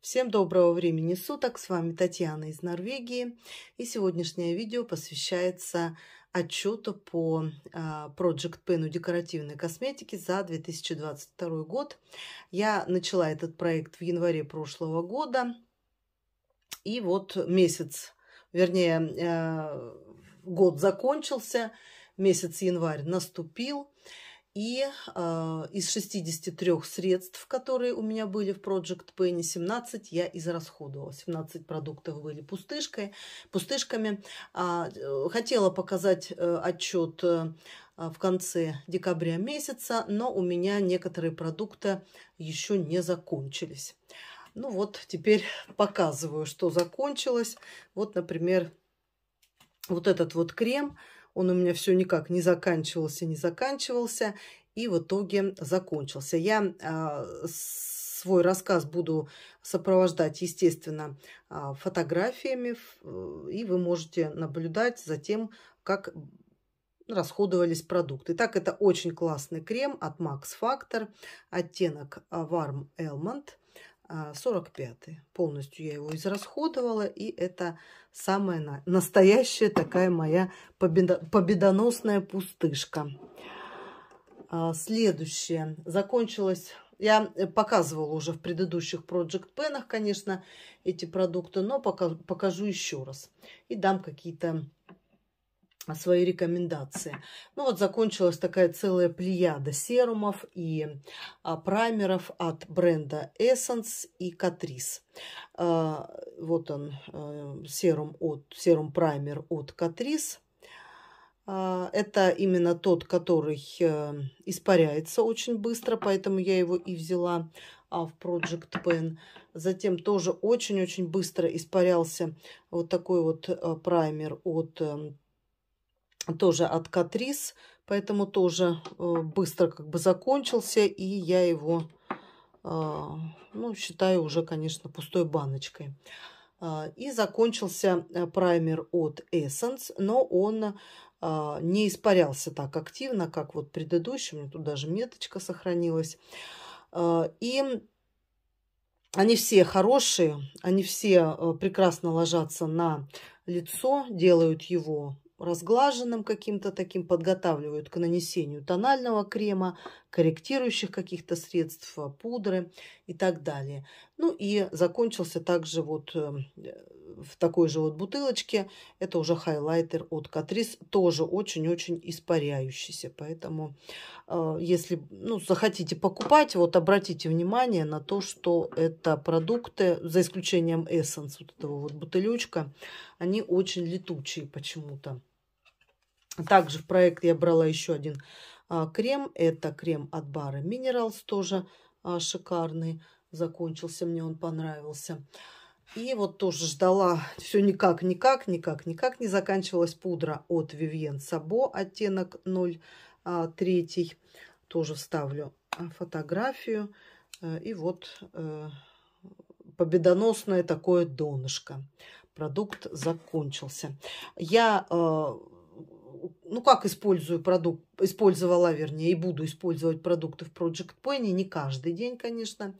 Всем доброго времени суток, с вами Татьяна из Норвегии, и сегодняшнее видео посвящается отчету по а, Project Pen декоративной косметики за 2022 год. Я начала этот проект в январе прошлого года, и вот месяц, вернее, э, год закончился, месяц январь наступил – и э, из 63 средств, которые у меня были в Project Penny, 17 я израсходовала. 17 продуктов были пустышкой, пустышками. А, э, хотела показать э, отчет э, в конце декабря месяца, но у меня некоторые продукты еще не закончились. Ну вот, теперь показываю, что закончилось. Вот, например, вот этот вот крем – он у меня все никак не заканчивался, не заканчивался и в итоге закончился. Я а, свой рассказ буду сопровождать, естественно, а, фотографиями, и вы можете наблюдать за тем, как расходовались продукты. Так, это очень классный крем от Max Factor, оттенок Warm Almond. 45 а, полностью я его израсходовала, и это самая настоящая такая моя победа, победоносная пустышка. А, следующее. закончилось я э, показывала уже в предыдущих Project Pen, конечно, эти продукты, но пока, покажу еще раз и дам какие-то свои рекомендации. Ну вот закончилась такая целая плеяда серумов и а, праймеров от бренда Essence и Catrice. А, вот он, э, серум, от, серум праймер от Catrice. А, это именно тот, который э, испаряется очень быстро, поэтому я его и взяла в Project Pen. Затем тоже очень-очень быстро испарялся вот такой вот э, праймер от эм, тоже от Катрис, поэтому тоже э, быстро как бы закончился, и я его, а, ну, считаю уже, конечно, пустой баночкой. А, и закончился э, праймер от Essence, но он а, не испарялся так активно, как вот предыдущий. У меня тут даже меточка сохранилась. И они все хорошие, они все э, прекрасно ложатся на лицо, делают его разглаженным каким-то таким, подготавливают к нанесению тонального крема, корректирующих каких-то средств, э, пудры и так далее. Ну и закончился также вот э, в такой же вот бутылочке, это уже хайлайтер от Catrice, тоже очень-очень испаряющийся, поэтому э, если ну, захотите покупать, вот обратите внимание на то, что это продукты, за исключением Essence, вот этого вот бутылечка, они очень летучие почему-то. Также в проект я брала еще один а, крем. Это крем от бары минералс тоже а, шикарный. Закончился, мне он понравился. И вот тоже ждала, все никак, никак, никак, никак не заканчивалась пудра от Vivienne сабо оттенок 03. А, тоже вставлю фотографию. Э, и вот э, победоносное такое донышко. Продукт закончился. Я э, ну как использую продукт, использовала, вернее, и буду использовать продукты в Project Penny. Не каждый день, конечно.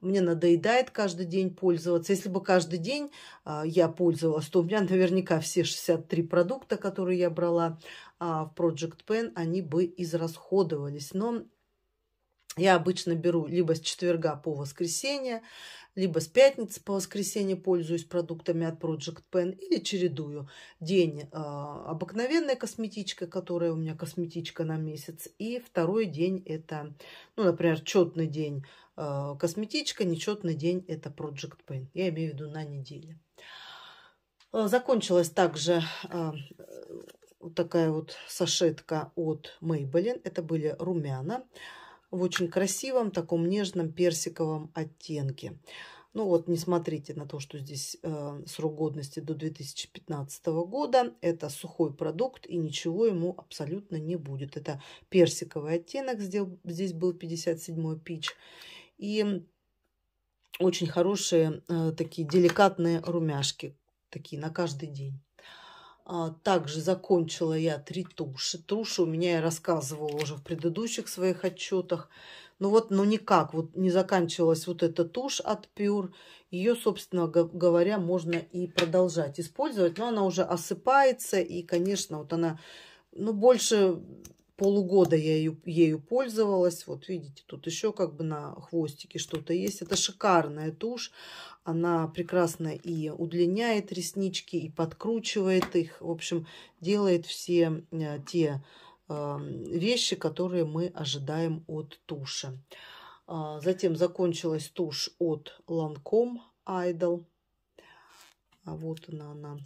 Мне надоедает каждый день пользоваться. Если бы каждый день а, я пользовалась, то у меня наверняка все 63 продукта, которые я брала а, в Project Pen, они бы израсходовались. Но я обычно беру либо с четверга по воскресенье, либо с пятницы по воскресенье пользуюсь продуктами от Project Pen или чередую день э, обыкновенная косметичка, которая у меня косметичка на месяц, и второй день это, ну, например, четный день э, косметичка, нечетный день это Project Pen. Я имею в виду на неделе. Э, закончилась также э, такая вот сошетка от Maybelline. Это были румяна в очень красивом, таком нежном персиковом оттенке. Ну вот, не смотрите на то, что здесь э, срок годности до 2015 года. Это сухой продукт, и ничего ему абсолютно не будет. Это персиковый оттенок, здесь был 57 пич. И очень хорошие э, такие деликатные румяшки, такие на каждый день. А, также закончила я три туши. Туши у меня я рассказывала уже в предыдущих своих отчетах. Ну вот, ну никак, вот не заканчивалась вот эта тушь от Pure. Ее, собственно говоря, можно и продолжать использовать. Но она уже осыпается и, конечно, вот она, ну больше полугода я ее, ею пользовалась. Вот видите, тут еще как бы на хвостике что-то есть. Это шикарная тушь. Она прекрасно и удлиняет реснички, и подкручивает их. В общем, делает все э, те э, вещи, которые мы ожидаем от туши. А, затем закончилась тушь от Lancome Idol. А вот она, она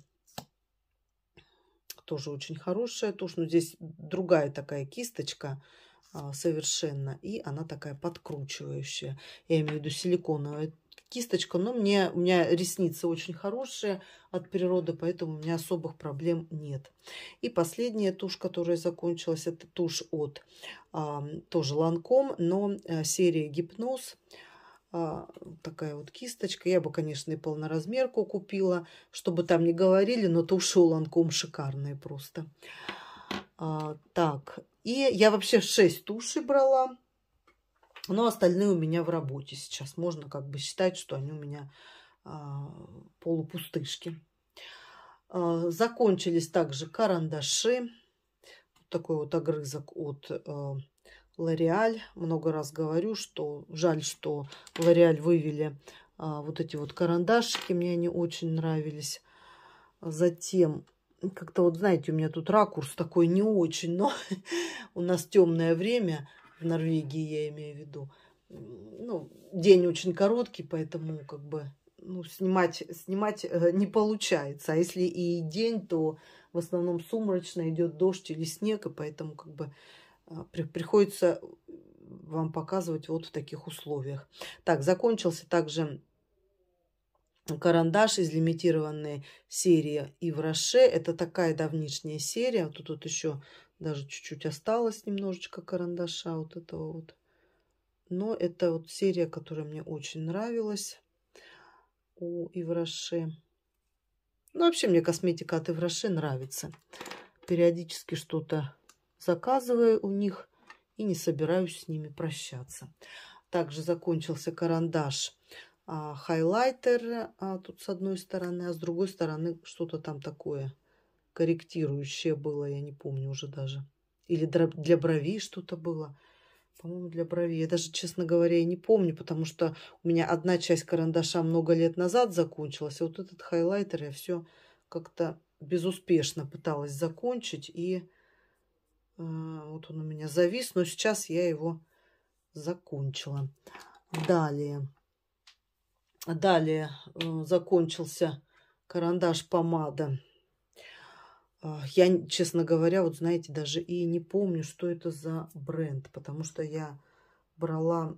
тоже очень хорошая тушь. Но здесь другая такая кисточка а, совершенно. И она такая подкручивающая. Я имею в виду силиконовая кисточка. Но мне, у меня ресницы очень хорошие от природы, поэтому у меня особых проблем нет. И последняя тушь, которая закончилась, это тушь от тоже Lancome но э, серия Гипноз а, такая вот кисточка. Я бы, конечно, и полноразмерку купила, чтобы там не говорили, но туши у Ланком шикарные просто. А, так, и я вообще 6 тушей брала, но остальные у меня в работе сейчас. Можно как бы считать, что они у меня а, полупустышки. А, закончились также карандаши. Вот такой вот огрызок от а, Лореаль. Много раз говорю, что жаль, что Лореаль вывели а, вот эти вот карандашики. Мне они очень нравились. Затем, как-то вот, знаете, у меня тут ракурс такой не очень, но у нас темное время. В Норвегии я имею в виду. Ну, день очень короткий, поэтому как бы ну, снимать, снимать э, не получается. А если и день, то в основном сумрачно идет дождь или снег, и поэтому как бы а, приходится вам показывать вот в таких условиях. Так, закончился также карандаш из лимитированной серии и в Роше. Это такая давнишняя серия. Вот тут вот еще даже чуть-чуть осталось немножечко карандаша вот этого вот. Но это вот серия, которая мне очень нравилась у Ивраше. Ну, вообще мне косметика от Ивраше нравится. Периодически что-то заказывая у них и не собираюсь с ними прощаться. Также закончился карандаш а, хайлайтер а, тут с одной стороны, а с другой стороны что-то там такое корректирующее было, я не помню уже даже. Или для бровей что-то было. По-моему, для бровей. Я даже, честно говоря, не помню, потому что у меня одна часть карандаша много лет назад закончилась, а вот этот хайлайтер я все как-то безуспешно пыталась закончить и а, вот он у меня завис, но сейчас я его закончила. Далее. Далее э, закончился карандаш помада. А, я, честно говоря, вот знаете, даже и не помню, что это за бренд, потому что я брала,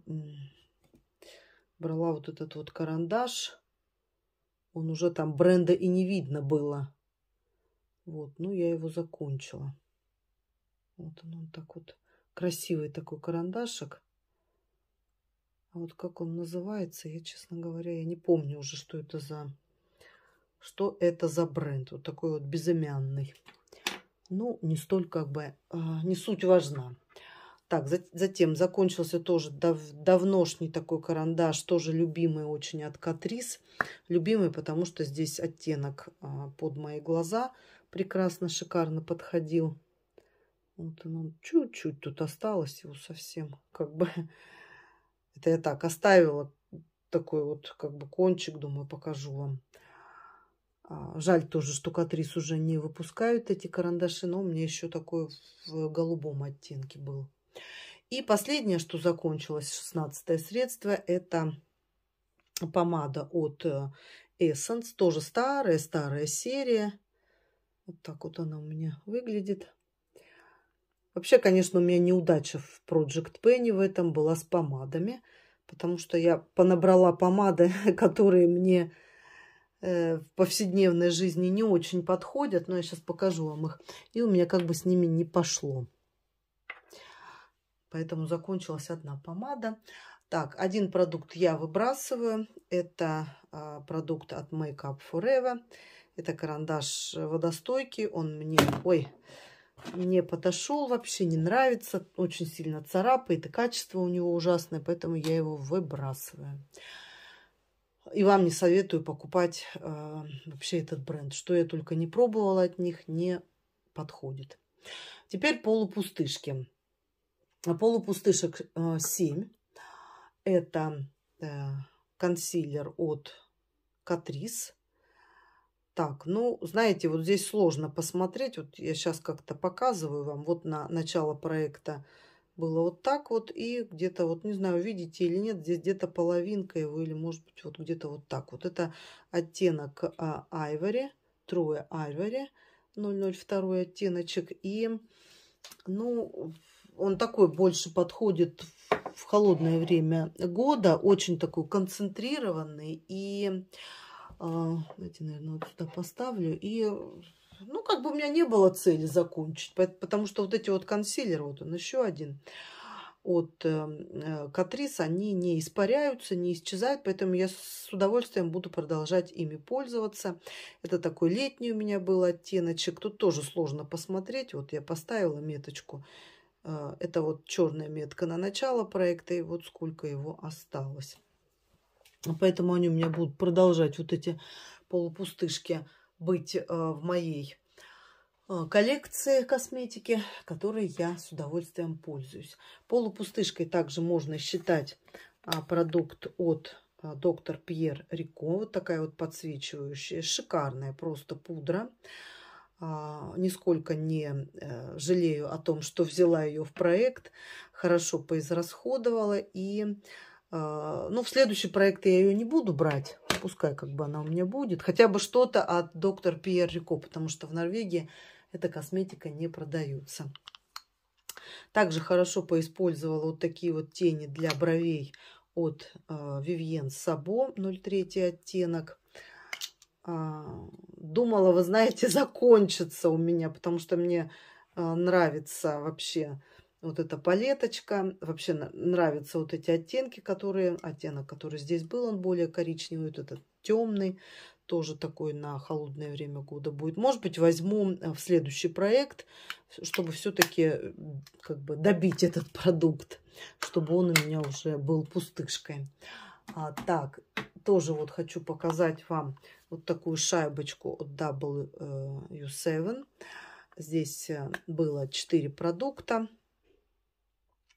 брала вот этот вот карандаш. Он уже там бренда и не видно было. Вот, ну я его закончила. Вот он, он так вот, красивый такой карандашик. А вот как он называется, я, честно говоря, я не помню уже, что это за... Что это за бренд? Вот такой вот безымянный. Ну, не столь как бы... А, не суть важна. Так, затем закончился тоже дав давношний такой карандаш, тоже любимый очень от Катрис. Любимый, потому что здесь оттенок а, под мои глаза прекрасно, шикарно подходил. Вот оно ну, чуть-чуть тут осталось его совсем. Как бы это я так оставила такой вот как бы кончик, думаю, покажу вам. А, жаль тоже, что Катрис уже не выпускают эти карандаши, но у меня еще такой в голубом оттенке был. И последнее, что закончилось, 16 средство, это помада от э, Essence. Тоже старая-старая серия. Вот так вот она у меня выглядит. Вообще, конечно, у меня неудача в Project Penny в этом была с помадами, потому что я понабрала помады, которые мне э, в повседневной жизни не очень подходят, но я сейчас покажу вам их. И у меня как бы с ними не пошло. Поэтому закончилась одна помада. Так, один продукт я выбрасываю. Это а, продукт от Make Up Forever. Это карандаш э, водостойкий. Он мне... Ой, не подошел вообще, не нравится, очень сильно царапает, и качество у него ужасное, поэтому я его выбрасываю. И вам не советую покупать э, вообще этот бренд. Что я только не пробовала от них, не подходит. Теперь полупустышки. А полупустышек э, 7. Это э, консилер от Catrice так, ну, знаете, вот здесь сложно посмотреть. Вот я сейчас как-то показываю вам. Вот на начало проекта было вот так вот. И где-то вот, не знаю, видите или нет, здесь где-то половинка его. Или, может быть, вот где-то вот так вот. Это оттенок а, Айвори. Трое Айвори. 002 оттеночек. И, ну, он такой больше подходит в холодное время года. Очень такой концентрированный. И знаете наверное, вот сюда поставлю. И, ну, как бы у меня не было цели закончить, потому что вот эти вот консилеры, вот он еще один, от э, Катрис, они не испаряются, не исчезают, поэтому я с удовольствием буду продолжать ими пользоваться. Это такой летний у меня был оттеночек, тут тоже сложно посмотреть, вот я поставила меточку, э, это вот черная метка на начало проекта, и вот сколько его осталось. А поэтому они у меня будут продолжать вот эти полупустышки быть э, в моей э, коллекции косметики, которой я с удовольствием пользуюсь. Полупустышкой также можно считать а, продукт от э, доктор Пьер Рико. Вот такая вот подсвечивающая, шикарная просто пудра. А, нисколько не жалею о том, что взяла ее в проект. Хорошо поизрасходовала и а, ну, в следующий проект я ее не буду брать. Пускай как бы она у меня будет. Хотя бы что-то от доктор Пьер Рико, потому что в Норвегии эта косметика не продается. Также хорошо поиспользовала вот такие вот тени для бровей от Вивьен Сабо 03 оттенок. А, думала, вы знаете, закончится у меня, потому что мне а, нравится вообще вот эта палеточка. Вообще нравятся вот эти оттенки, которые... Оттенок, который здесь был, он более коричневый. Вот этот темный тоже такой на холодное время года будет. Может быть, возьму э, в следующий проект, чтобы все-таки э, как бы добить этот продукт, чтобы он у меня уже был пустышкой. А, так, тоже вот хочу показать вам вот такую шайбочку от W7. Э, здесь было 4 продукта.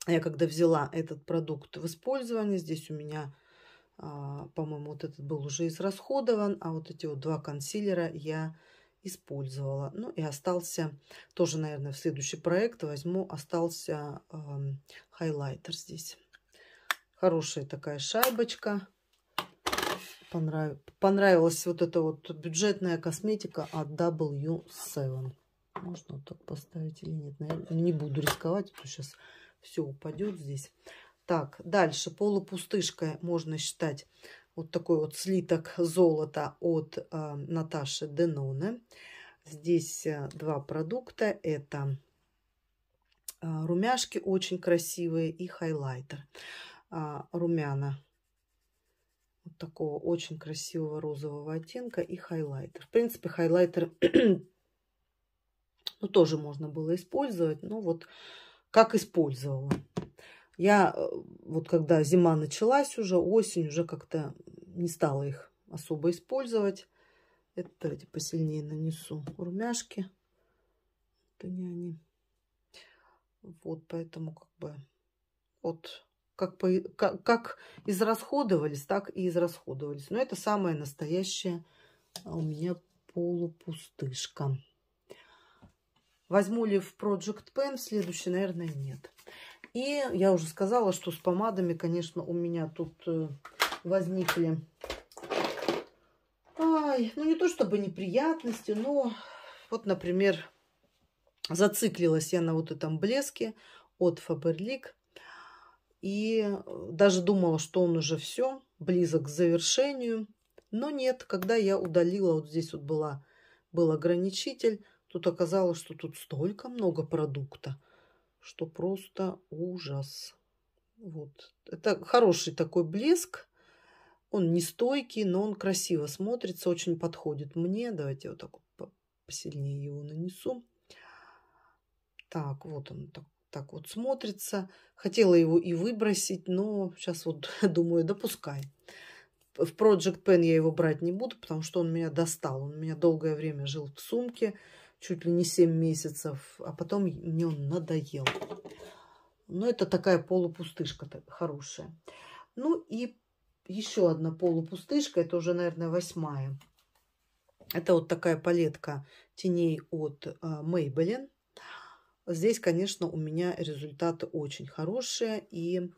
Я когда взяла этот продукт в использование, здесь у меня, а, по-моему, вот этот был уже израсходован, а вот эти вот два консилера я использовала. Ну и остался, тоже, наверное, в следующий проект возьму, остался э, хайлайтер здесь. Хорошая такая шайбочка. Понрав... Понравилась вот эта вот бюджетная косметика от W7. Можно вот так поставить или нет? Наверное, не буду рисковать, а то сейчас все упадет здесь. Так, дальше полупустышкой можно считать вот такой вот слиток золота от э, Наташи Деноне. Здесь э, два продукта. Это э, румяшки очень красивые и хайлайтер. А, румяна вот такого очень красивого розового оттенка и хайлайтер. В принципе, хайлайтер ну, тоже можно было использовать, но вот как использовала. Я э, вот когда зима началась уже, осень уже как-то не стала их особо использовать. Это давайте посильнее нанесу румяшки. Это не они. Вот, поэтому как бы вот как, по, как, как израсходовались, так и израсходовались. Но это самая настоящая а, у меня полупустышка. Возьму ли в Project Pen следующий, наверное, нет. И я уже сказала, что с помадами, конечно, у меня тут э, возникли... Ай, ну не то чтобы неприятности, но вот, например, зациклилась я на вот этом блеске от Faberlic. И э, даже думала, что он уже все, близок к завершению. Но нет, когда я удалила, вот здесь вот была, был ограничитель, Тут оказалось, что тут столько много продукта, что просто ужас. Вот. Это хороший такой блеск. Он не стойкий, но он красиво смотрится, очень подходит мне. Давайте вот так вот посильнее его нанесу. Так, вот он так, так вот смотрится. Хотела его и выбросить, но сейчас вот думаю, допускай. в Project Pen я его брать не буду, потому что он меня достал. Он у меня долгое время жил в сумке чуть ли не 7 месяцев, а потом мне он надоел. Но ну, это такая полупустышка хорошая. Ну и еще одна полупустышка, это уже, наверное, восьмая. Это вот такая палетка теней от а, Maybelline. Здесь, конечно, у меня результаты очень хорошие. И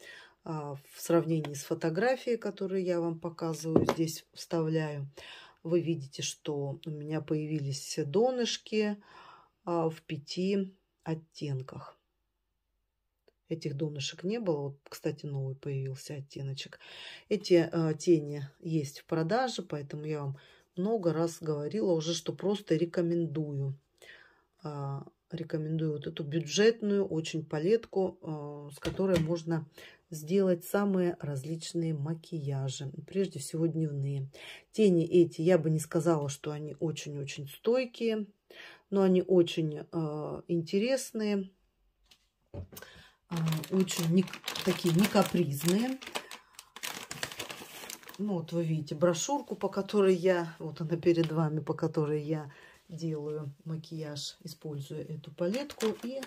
а, в сравнении с фотографией, которую я вам показываю, здесь вставляю, вы видите, что у меня появились донышки а, в пяти оттенках. Этих донышек не было. Вот, кстати, новый появился оттеночек. Эти э, тени есть в продаже, поэтому я вам много раз говорила уже, что просто рекомендую. Э, рекомендую вот эту бюджетную очень палетку, э, с которой можно сделать самые различные макияжи, прежде всего дневные. Тени эти, я бы не сказала, что они очень-очень стойкие, но они очень э, интересные, э, очень не, такие не капризные. Ну, вот вы видите брошюрку, по которой я, вот она перед вами, по которой я делаю макияж, используя эту палетку. И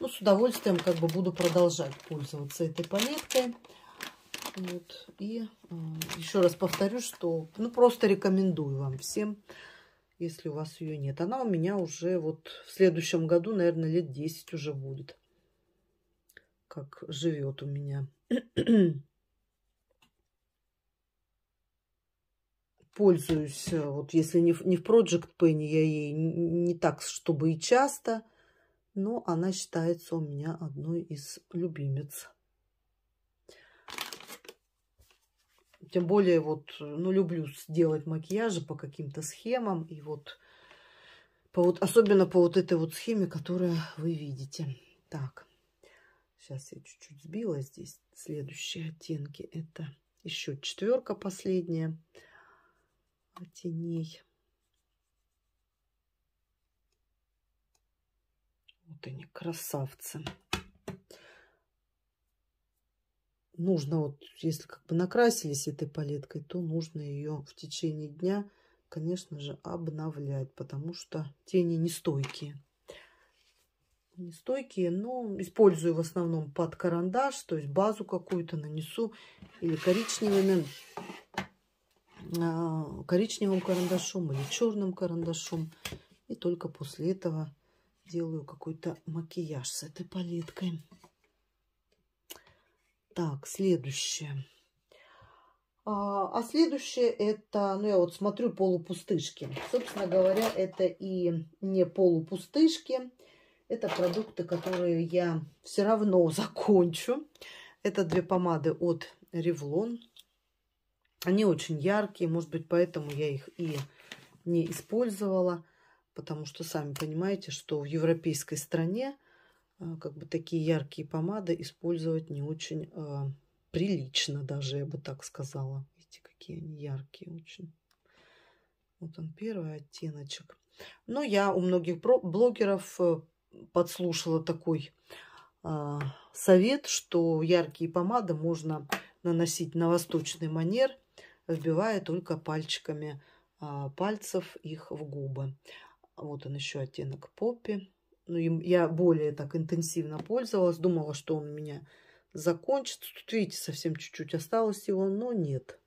ну, с удовольствием как бы буду продолжать пользоваться этой палеткой. Вот. И э, еще раз повторю, что ну, просто рекомендую вам всем, если у вас ее нет. Она у меня уже вот в следующем году, наверное, лет 10 уже будет. Как живет у меня. пользуюсь, э, вот если не в, не в Project Penny, я ей не так, чтобы и часто, но она считается у меня одной из любимец. Тем более, вот, ну, люблю сделать макияжи по каким-то схемам, и вот, по вот, особенно по вот этой вот схеме, которую вы видите. Так, сейчас я чуть-чуть сбила здесь. Следующие оттенки, это еще четверка последняя теней. Вот они, красавцы. Нужно вот, если как бы накрасились этой палеткой, то нужно ее в течение дня, конечно же, обновлять, потому что тени нестойкие. Нестойкие, но использую в основном под карандаш, то есть базу какую-то нанесу или коричневыми а, коричневым карандашом или черным карандашом. И только после этого делаю какой-то макияж с этой палеткой. Так, следующее. А, а следующее это, ну я вот смотрю полупустышки. Собственно говоря, это и не полупустышки. Это продукты, которые я все равно закончу. Это две помады от Revlon. Они очень яркие, может быть, поэтому я их и не использовала, потому что сами понимаете, что в европейской стране э, как бы такие яркие помады использовать не очень э, прилично даже, я бы так сказала. Видите, какие они яркие очень. Вот он первый оттеночек. Но ну, я у многих блогеров э, подслушала такой э, совет, что яркие помады можно наносить на восточный манер – вбивая только пальчиками а, пальцев их в губы. Вот он еще оттенок поппи. Ну, я более так интенсивно пользовалась. Думала, что он у меня закончится. Тут, видите, совсем чуть-чуть осталось его, но нет.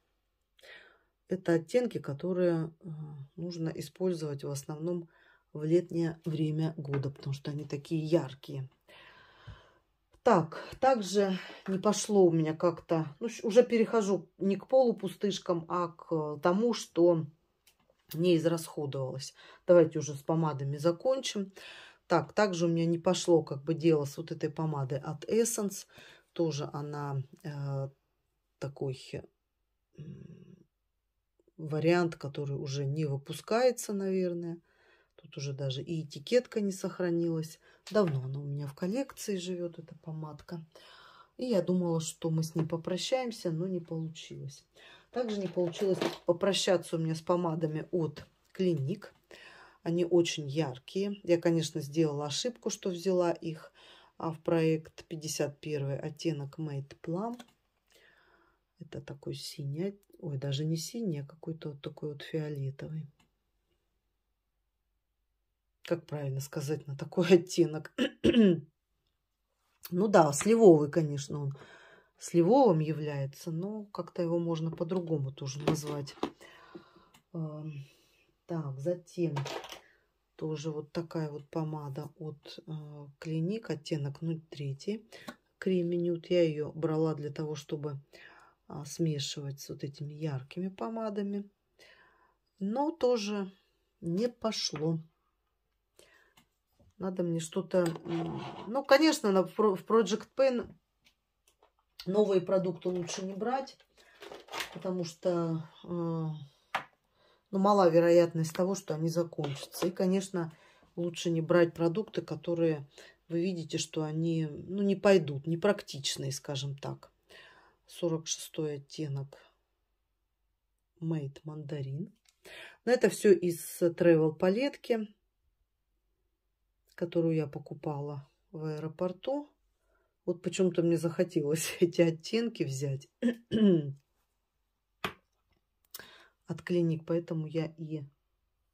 Это оттенки, которые а, нужно использовать в основном в летнее время года, потому что они такие яркие. Так, также не пошло у меня как-то, ну, уже перехожу не к полупустышкам, а к э, тому, что не израсходовалось. Давайте уже с помадами закончим. Так, также у меня не пошло как бы дело с вот этой помадой от Essence. Тоже она э, такой э, вариант, который уже не выпускается, наверное. Тут уже даже и этикетка не сохранилась. Давно она у меня в коллекции живет, эта помадка. И я думала, что мы с ним попрощаемся, но не получилось. Также не получилось попрощаться у меня с помадами от Клиник. Они очень яркие. Я, конечно, сделала ошибку, что взяла их а в проект 51 оттенок Made Plum. Это такой синий, ой, даже не синий, а какой-то вот такой вот фиолетовый как правильно сказать, на такой оттенок. ну да, сливовый, конечно, он сливовым является, но как-то его можно по-другому тоже назвать. Так, затем тоже вот такая вот помада от э, Клиник, оттенок 03, кремень. Я ее брала для того, чтобы а, смешивать с вот этими яркими помадами. Но тоже не пошло. Надо мне что-то... Ну, конечно, в Project Pen новые продукты лучше не брать, потому что э, ну, мала вероятность того, что они закончатся. И, конечно, лучше не брать продукты, которые вы видите, что они ну, не пойдут, непрактичные, скажем так. 46 оттенок Made мандарин. Но это все из travel палетки которую я покупала в аэропорту. Вот почему-то мне захотелось эти оттенки взять от клиник, поэтому я и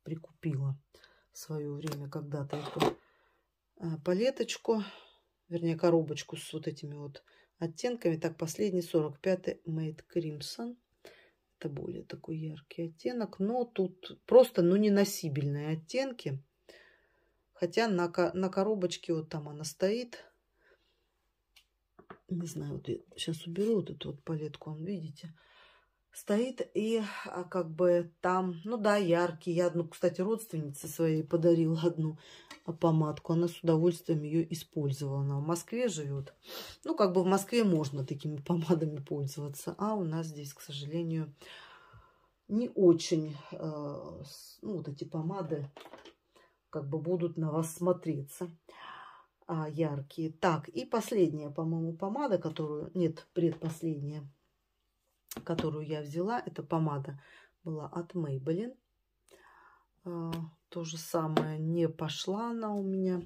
прикупила в свое время когда-то эту э, палеточку, вернее коробочку с вот этими вот оттенками. Так, последний 45-й Made Crimson. Это более такой яркий оттенок, но тут просто, ну, неносибельные оттенки. Хотя на, на коробочке вот там она стоит. Не знаю, вот я сейчас уберу вот эту вот палетку, видите? Стоит и а, как бы там, ну да, яркий. Я одну, кстати, родственнице своей подарила одну а, помадку. Она с удовольствием ее использовала. Она в Москве живет. Ну, как бы в Москве можно такими помадами пользоваться. А у нас здесь, к сожалению, не очень э, ну, вот эти помады как бы будут на вас смотреться а, яркие. Так, и последняя, по-моему, помада, которую... Нет, предпоследняя, которую я взяла. Это помада была от Maybelline. А, то же самое не пошла она у меня.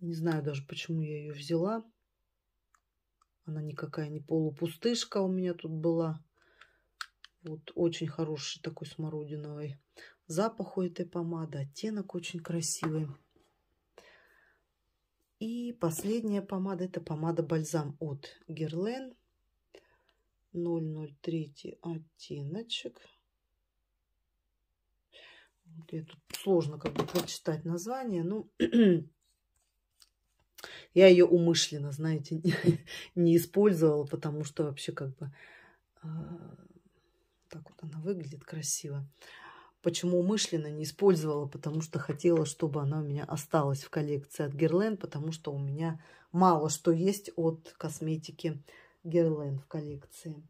Не знаю даже, почему я ее взяла. Она никакая не полупустышка у меня тут была. Вот очень хороший такой смородиновый запаху этой помады. Оттенок очень красивый. И последняя помада, это помада-бальзам от Герлен. 003 оттеночек. Я тут сложно как бы прочитать название, но я ее умышленно, знаете, не, не использовала, потому что вообще как бы э, так вот она выглядит красиво. Почему умышленно не использовала? Потому что хотела, чтобы она у меня осталась в коллекции от Герлен, потому что у меня мало что есть от косметики Герлен в коллекции.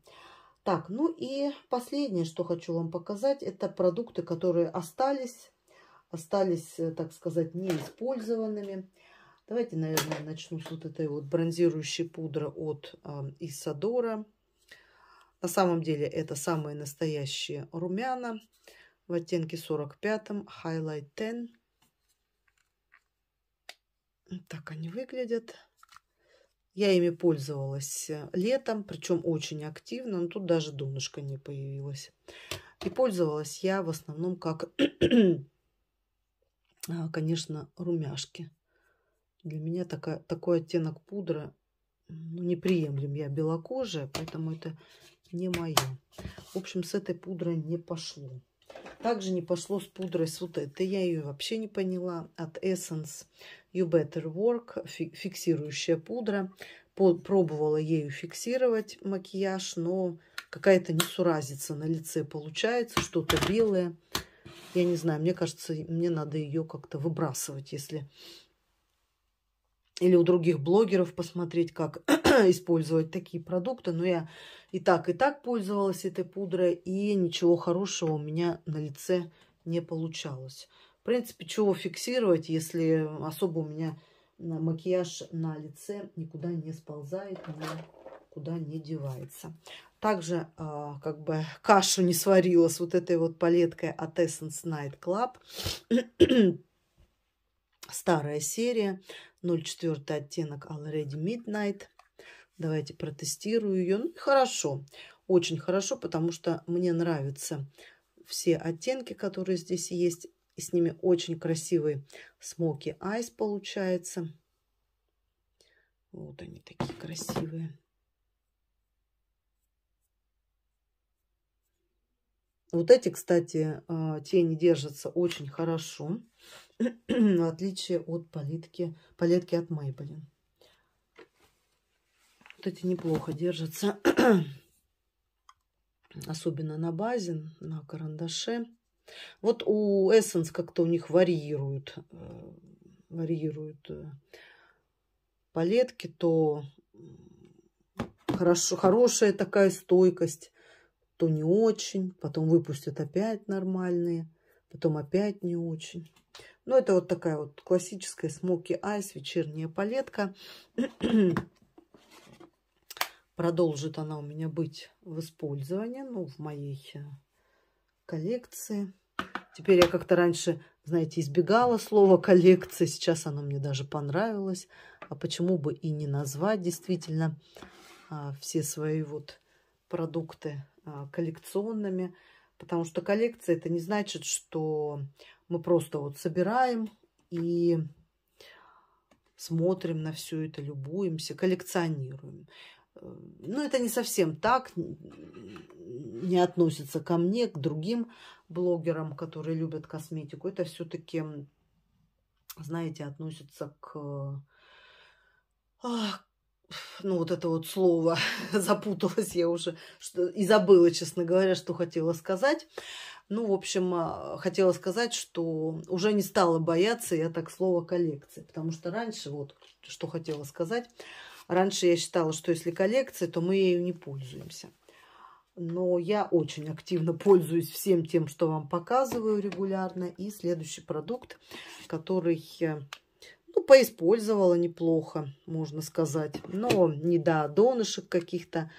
Так, ну и последнее, что хочу вам показать, это продукты, которые остались, остались, э, так сказать, неиспользованными. Давайте, наверное, начну с вот этой вот бронзирующей пудры от э, Исадора. На самом деле это самые настоящие румяна в оттенке 45, Highlight 10. так они выглядят. Я ими пользовалась э, летом, причем очень активно, но тут даже донышко не появилось. И пользовалась я в основном как, а, конечно, румяшки. Для меня такая, такой оттенок пудры ну, неприемлем. Я белокожая, поэтому это не мое. В общем, с этой пудрой не пошло. Также не пошло с пудрой с вот этой. Я ее вообще не поняла. От Essence You Better Work. Фиксирующая пудра. Пробовала ею фиксировать макияж, но какая-то несуразица на лице получается. Что-то белое. Я не знаю, мне кажется, мне надо ее как-то выбрасывать, если... Или у других блогеров посмотреть, как использовать такие продукты, но я и так, и так пользовалась этой пудрой, и ничего хорошего у меня на лице не получалось. В принципе, чего фиксировать, если особо у меня макияж на лице никуда не сползает, никуда не девается. Также а, как бы кашу не сварила с вот этой вот палеткой от Essence Night Club. Старая серия, 04 оттенок Already Midnight. Давайте протестирую ее. Ну, хорошо, очень хорошо, потому что мне нравятся все оттенки, которые здесь есть. И с ними очень красивый смоки айс получается. Вот они такие красивые. Вот эти, кстати, а, тени держатся очень хорошо, в отличие от палетки, палетки от Maybelline. Вот эти неплохо держатся. Особенно на базе, на карандаше. Вот у Essence как-то у них варьируют, э, варьируют э, палетки, то хорошо, хорошая такая стойкость, то не очень, потом выпустят опять нормальные, потом опять не очень. Но ну, это вот такая вот классическая Smoky айс, вечерняя палетка. Продолжит она у меня быть в использовании, ну, в моей э, коллекции. Теперь я как-то раньше, знаете, избегала слова коллекция. Сейчас оно мне даже понравилось. А почему бы и не назвать действительно а, все свои вот продукты а, коллекционными. Потому что коллекция это не значит, что мы просто вот собираем и смотрим на все это, любуемся, коллекционируем. Ну, это не совсем так, не относится ко мне, к другим блогерам, которые любят косметику. Это все-таки, знаете, относится к... Ну, вот это вот слово, запуталась я уже что... и забыла, честно говоря, что хотела сказать. Ну, в общем, а, хотела сказать, что уже не стала бояться я так слова коллекции, потому что раньше, вот, что хотела сказать, Раньше я считала, что если коллекция, то мы ею не пользуемся. Но я очень активно пользуюсь всем тем, что вам показываю регулярно. И следующий продукт, который э, ну, поиспользовала неплохо, можно сказать. Но не до донышек каких-то.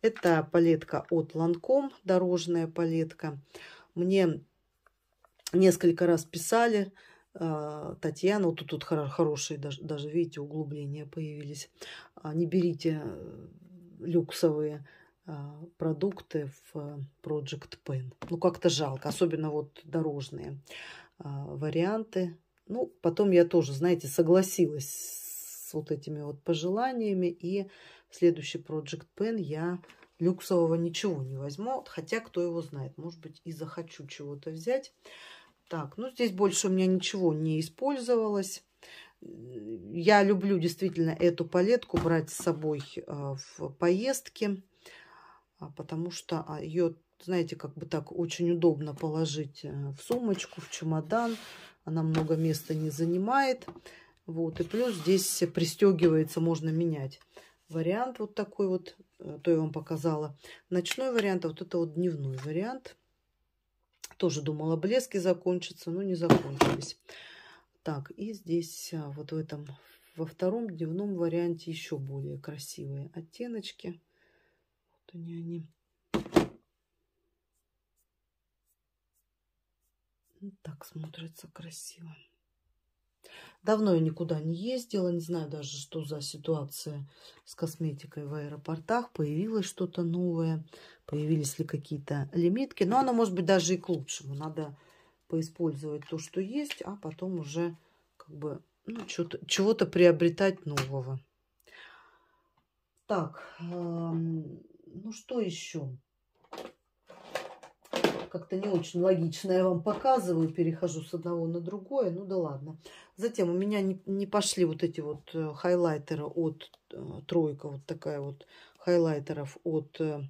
Это палетка от Lancome дорожная палетка. Мне несколько раз писали, а, Татьяна, вот тут, хорошие, даже, даже, видите, углубления появились. А, не берите э, люксовые а, продукты в э, Project Pen. Ну, как-то жалко, особенно вот дорожные варианты. Ну, потом я тоже, знаете, согласилась с вот этими вот пожеланиями. И следующий Project Pen я люксового ничего не возьму. Хотя, кто его знает, может быть, и захочу чего-то взять. Так, ну здесь больше у меня ничего не использовалось. Я люблю действительно эту палетку брать с собой а, в поездки, а, потому что а, ее, знаете, как бы так очень удобно положить э, в сумочку, в чемодан. Она много места не занимает. Вот, и плюс здесь пристегивается, можно менять. Вариант вот такой вот, э, то я вам показала. Ночной вариант, а вот это вот дневной вариант. Тоже думала, блески закончатся, но не закончились. Так, и здесь а, вот в этом, во втором дневном варианте еще более красивые оттеночки. Вот они, они. Ну, так смотрится красиво. Давно я никуда не ездила, не знаю даже, что за ситуация с косметикой в аэропортах. Появилось что-то новое, появились ли какие-то лимитки. Но оно может быть даже и к лучшему. Надо поиспользовать то, что есть, а потом уже как бы ну, чего-то приобретать нового. Так, э ну что еще? как-то не очень логично. Я вам показываю, перехожу с одного на другое. Ну да ладно. Затем у меня не, не пошли вот эти вот э, хайлайтеры от э, тройка. Вот такая вот хайлайтеров от э,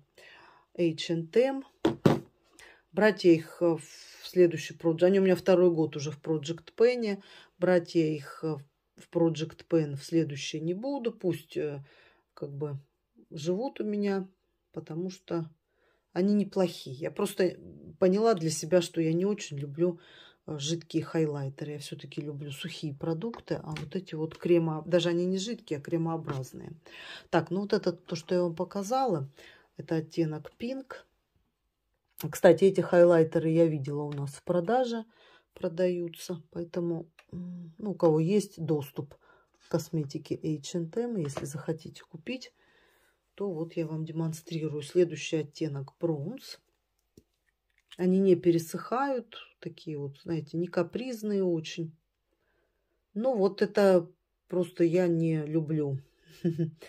H&M. Брать я их в следующий Project. Они у меня второй год уже в Project Pen. Брать я их в Project Pen в следующий не буду. Пусть как бы живут у меня, потому что они неплохие. Я просто поняла для себя, что я не очень люблю э, жидкие хайлайтеры. Я все-таки люблю сухие продукты, а вот эти вот крема, даже они не жидкие, а кремообразные. Так, ну вот это то, что я вам показала, это оттенок Pink. Кстати, эти хайлайтеры я видела у нас в продаже, продаются, поэтому ну, у кого есть доступ к косметике H&M, если захотите купить, то вот я вам демонстрирую следующий оттенок бронз. Они не пересыхают, такие вот, знаете, не капризные очень. Но вот это просто я не люблю.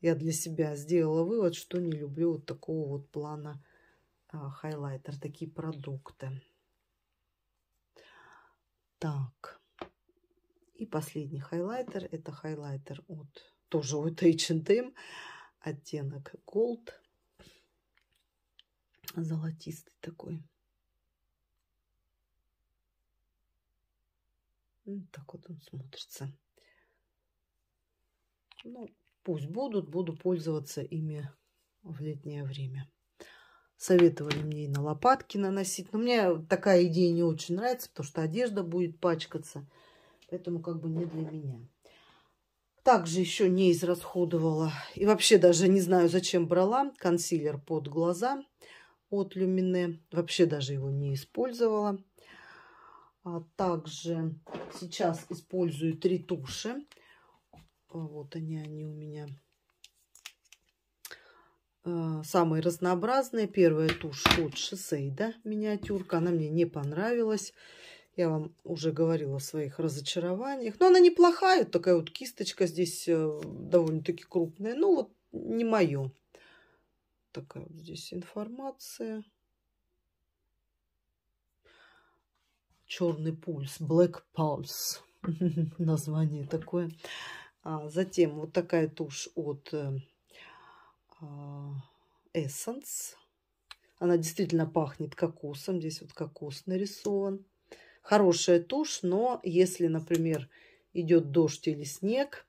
Я для себя сделала вывод, что не люблю вот такого вот плана а, хайлайтер, такие продукты. Так. И последний хайлайтер. Это хайлайтер от тоже от H&M оттенок Gold. Золотистый такой. Вот ну, так вот он смотрится. Ну, пусть будут, буду пользоваться ими в летнее время. Советовали мне и на лопатки наносить. Но мне такая идея не очень нравится, потому что одежда будет пачкаться. Поэтому как бы не для меня также еще не израсходовала. И вообще даже не знаю, зачем брала консилер под глаза от Люмине. Вообще даже его не использовала. А также сейчас использую три туши. Вот они, они у меня э, самые разнообразные. Первая тушь от Шисейда миниатюрка. Она мне не понравилась. Я вам уже говорила о своих разочарованиях. Но она неплохая, такая вот кисточка здесь э, довольно-таки крупная. Ну вот не мое. Такая вот здесь информация. Черный пульс, Black Pulse. Название такое. А, затем вот такая тушь от э, а, Essence. Она действительно пахнет кокосом. Здесь вот кокос нарисован. Хорошая тушь, но если, например, идет дождь или снег,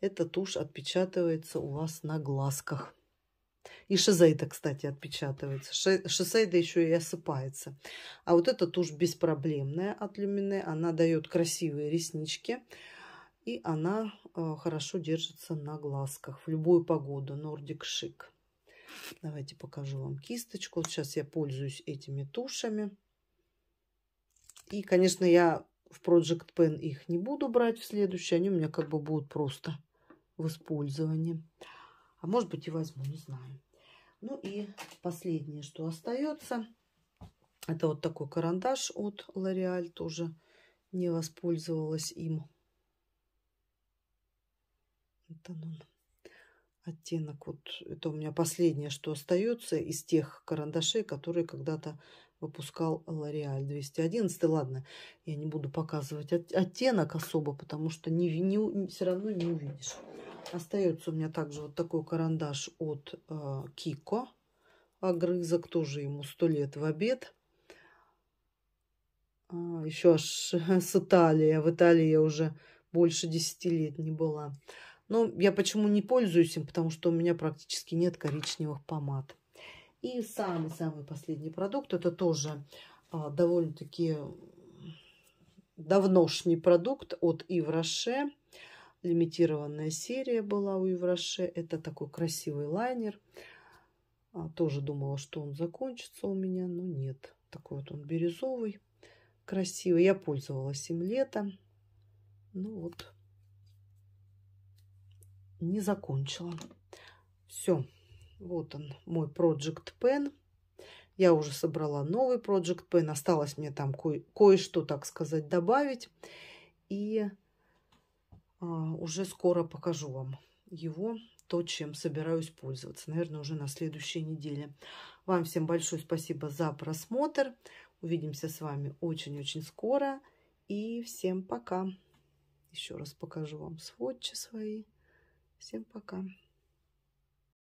эта тушь отпечатывается у вас на глазках. И шизейда, кстати, отпечатывается. Шизейда еще и осыпается. А вот эта тушь беспроблемная от Люмине. Она дает красивые реснички. И она э, хорошо держится на глазках в любую погоду. Нордик шик. Давайте покажу вам кисточку. Вот сейчас я пользуюсь этими тушами. И, конечно, я в Project Pen их не буду брать в следующий. Они у меня как бы будут просто в использовании. А может быть и возьму, не знаю. Ну и последнее, что остается, это вот такой карандаш от L'Oreal. Тоже не воспользовалась им. Это он. Оттенок вот, это у меня последнее, что остается из тех карандашей, которые когда-то выпускал L'Oreal 211. Ладно, я не буду показывать оттенок особо, потому что не, не, все равно не увидишь. Остается у меня также вот такой карандаш от э, Кико. Огрызок тоже ему сто лет в обед. А, еще аж с Италии. А в Италии я уже больше десяти лет не была. Но я почему не пользуюсь им? Потому что у меня практически нет коричневых помад. И самый-самый последний продукт, это тоже а, довольно-таки давношний продукт от Ивраше. Лимитированная серия была у Ивраше. Это такой красивый лайнер. А, тоже думала, что он закончится у меня, но нет. Такой вот он бирюзовый, красивый. Я пользовалась им летом. Ну вот, не закончила. Все. Вот он, мой Project Pen. Я уже собрала новый Project Pen. Осталось мне там кое- что так сказать, добавить. И а, уже скоро покажу вам его, то, чем собираюсь пользоваться. Наверное, уже на следующей неделе. Вам всем большое спасибо за просмотр. Увидимся с вами очень-очень скоро. И всем пока. Еще раз покажу вам сводчи свои. Всем пока.